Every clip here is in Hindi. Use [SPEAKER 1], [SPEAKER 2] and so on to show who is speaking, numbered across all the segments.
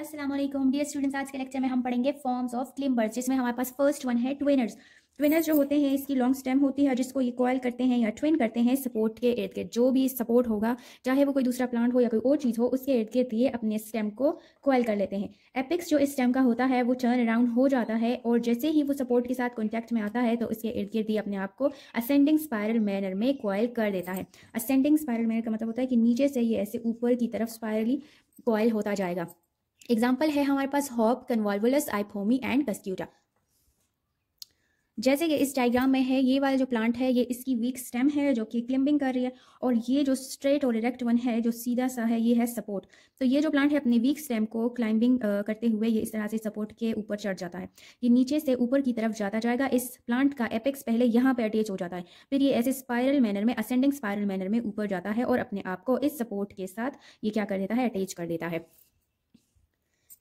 [SPEAKER 1] असलम डियर स्टूडेंट्स आज के लेक्चर में हम पढ़ेंगे फॉर्म्स ऑफ क्लिम्बर्स जिसमें हमारे पास फर्स्ट वन है ट्विनर्स ट्विनर्स जो होते हैं इसकी लॉन्ग स्टेम होती है जिसको ये कॉयल करते हैं या ट्विन करते हैं सपोर्ट के इर्द गिर्द जो भी सपोर्ट होगा चाहे वो कोई दूसरा प्लांट हो या कोई और चीज़ हो उसके इर्द गिर्द ये अपने स्टेम को कॉयल कर लेते हैं एपिक्स जो इस स्टेम का होता है वो टर्न अराउंड हो जाता है और जैसे ही वो सपोर्ट के साथ कॉन्टैक्ट में आता है तो उसके इर्द गिर्द ये अपने आप को असेंडिंग स्पायरल मैनर में कॉयल कर देता है असेंडिंग स्पायरल मैनर का मतलब होता है कि नीचे से ये ऐसे ऊपर की तरफ स्पायरली कॉयल होता जाएगा एग्जाम्पल है हमारे पास hop convolvulus ipomoea and cuscuta जैसे कि इस डायग्राम में है ये वाला जो प्लांट है ये इसकी वीक स्टेम है जो कि क्लिम्बिंग कर रही है और ये जो स्ट्रेट और इरेक्ट वन है जो सीधा सा है ये है सपोर्ट तो ये जो प्लांट है अपने वीक स्टेम को क्लाइंबिंग करते हुए ये इस तरह से सपोर्ट के ऊपर चढ़ जाता है ये नीचे से ऊपर की तरफ जाता जाएगा इस प्लांट का एपेक्स पहले यहाँ पर अटैच हो जाता है फिर ये ऐसे स्पायरल मैनर में असेंडिंग स्पायरल मैनर में ऊपर जाता है और अपने आप को इस सपोर्ट के साथ ये क्या कर देता है अटैच कर देता है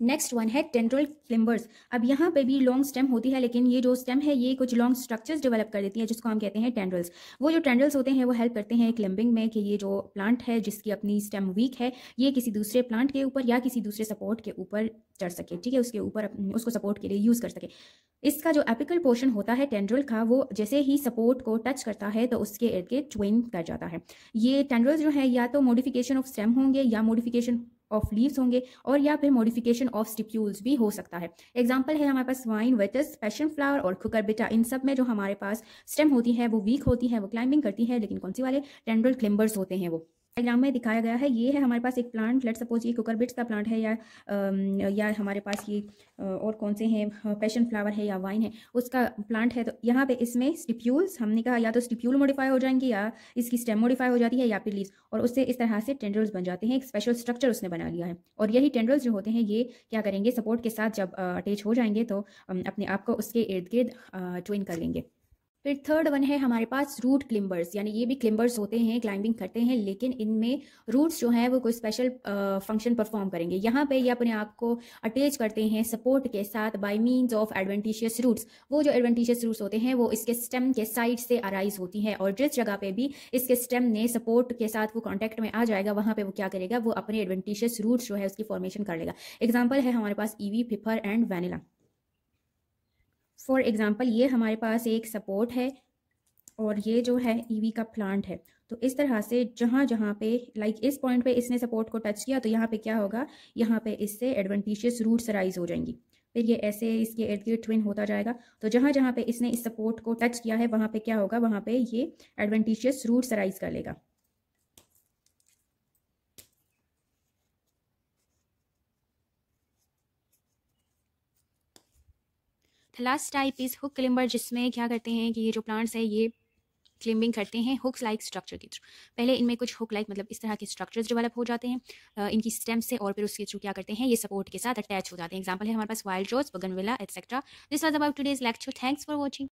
[SPEAKER 1] नेक्स्ट वन है टेंट्रल फ्लिम्बर्स अब यहाँ पे भी लॉन्ग स्टेम होती है लेकिन ये जो स्टेम है ये कुछ लॉन्ग स्ट्रक्चर्स डेवलप कर देती है जिसको हम कहते हैं टेंड्रल्स वो जो टेंड्रल्स होते हैं वो हेल्प करते हैं क्लिम्बिंग में कि ये जो प्लांट है जिसकी अपनी स्टेम वीक है ये किसी दूसरे प्लांट के ऊपर या किसी दूसरे सपोर्ट के ऊपर चढ़ सके ठीक है उसके ऊपर उसको सपोर्ट के लिए यूज़ कर सके इसका जो एपिकल पोर्शन होता है टेंड्रल का वो जैसे ही सपोर्ट को टच करता है तो उसके इर्द गिर्द ट्विन कर जाता है ये टेंड्रल्स जो है या तो मॉडिफिकेशन ऑफ स्टेम होंगे या मॉडिफिकेशन ऑफ लीव्स होंगे और या फिर मॉडिफिकेशन ऑफ स्टिप्यूल्स भी हो सकता है एग्जाम्पल है हमारे पास वाइन वेटस पैशन फ्लावर और कुकरबिटा इन सब में जो हमारे पास स्टेम होती है वो वीक होती है वो क्लाइंबिंग करती है लेकिन कौन सी वाले टेंडल क्लिम्बर्स होते हैं वो डायग्राम में दिखाया गया है ये है हमारे पास एक प्लांट लेट सपोज ये कुकर बिट्स का प्लांट है या या हमारे पास ये और कौन से हैं पैशन फ्लावर है या वाइन है उसका प्लांट है तो यहाँ पे इसमें स्टिप्यूल्स हमने कहा या तो स्टिप्यूल मॉडिफाई हो जाएंगे या इसकी स्टेम मॉडिफाई हो जाती है या फिर लीज और उससे इस तरह से टेंड्रल्स बन जाते हैं एक स्पेशल स्ट्रक्चर उसने बना लिया है और यही टेंड्रल्स जो होते हैं ये क्या करेंगे सपोर्ट के साथ जब अटैच हो जाएंगे तो अपने आप को उसके इर्द गिर्द ज्वाइन कर लेंगे फिर थर्ड वन है हमारे पास रूट क्लिम्बर्स यानी ये भी क्लिम्बर्स होते हैं क्लाइंबिंग करते हैं लेकिन इनमें रूट्स जो हैं वो कोई स्पेशल फंक्शन परफॉर्म करेंगे यहाँ पे ये अपने आप को अटैच करते हैं सपोर्ट के साथ by means of adventitious roots वो जो एडवेंटिशियस रूट्स होते हैं वो इसके स्टेम के साइड से अराइज होती हैं और जिस जगह पर भी इसके स्टेम ने सपोर्ट के साथ वो कॉन्टैक्ट में आ जाएगा वहाँ पर वो क्या करेगा वो अपने एडवेंटिशियस रूट्स जो है उसकी फॉर्मेशन कर लेगा एग्जाम्पल है हमारे पास ivy piper and vanilla for example ये हमारे पास एक सपोर्ट है और ये जो है ईवी e का प्लांट है तो इस तरह से जहाँ जहाँ पे लाइक like इस पॉइंट पे इसने सपोर्ट को टच किया तो यहाँ पे क्या होगा यहाँ पे इससे एडवांटेजियस रूट्स राइज हो जाएंगी फिर ये ऐसे इसके इर्द गिर्द ट्विन होता जाएगा तो जहाँ जहाँ पे इसने इस सपोर्ट को टच किया है वहाँ पे क्या होगा वहाँ पे ये एडवांटेजियस रूट्स राइज कर लेगा last type is hook climber जिसमें क्या करते हैं कि ये जो प्लांट्स है ये क्लिम्बिंग करते हैं हुक्स लाइक स्ट्रक्चर के थ्रू पहले इनमें कुछ हुक लाइक मतलब इस तरह के स्ट्रक्चर्स डेवलप हो जाते हैं इनकी स्टेम से और फिर उसके थ्रू क्या करते हैं ये सपोर्ट के साथ अटैच हो जाते हैं एग्जाम्पल है हमारे पास wild rose bougainvillea etcetera this was about today's lecture thanks for watching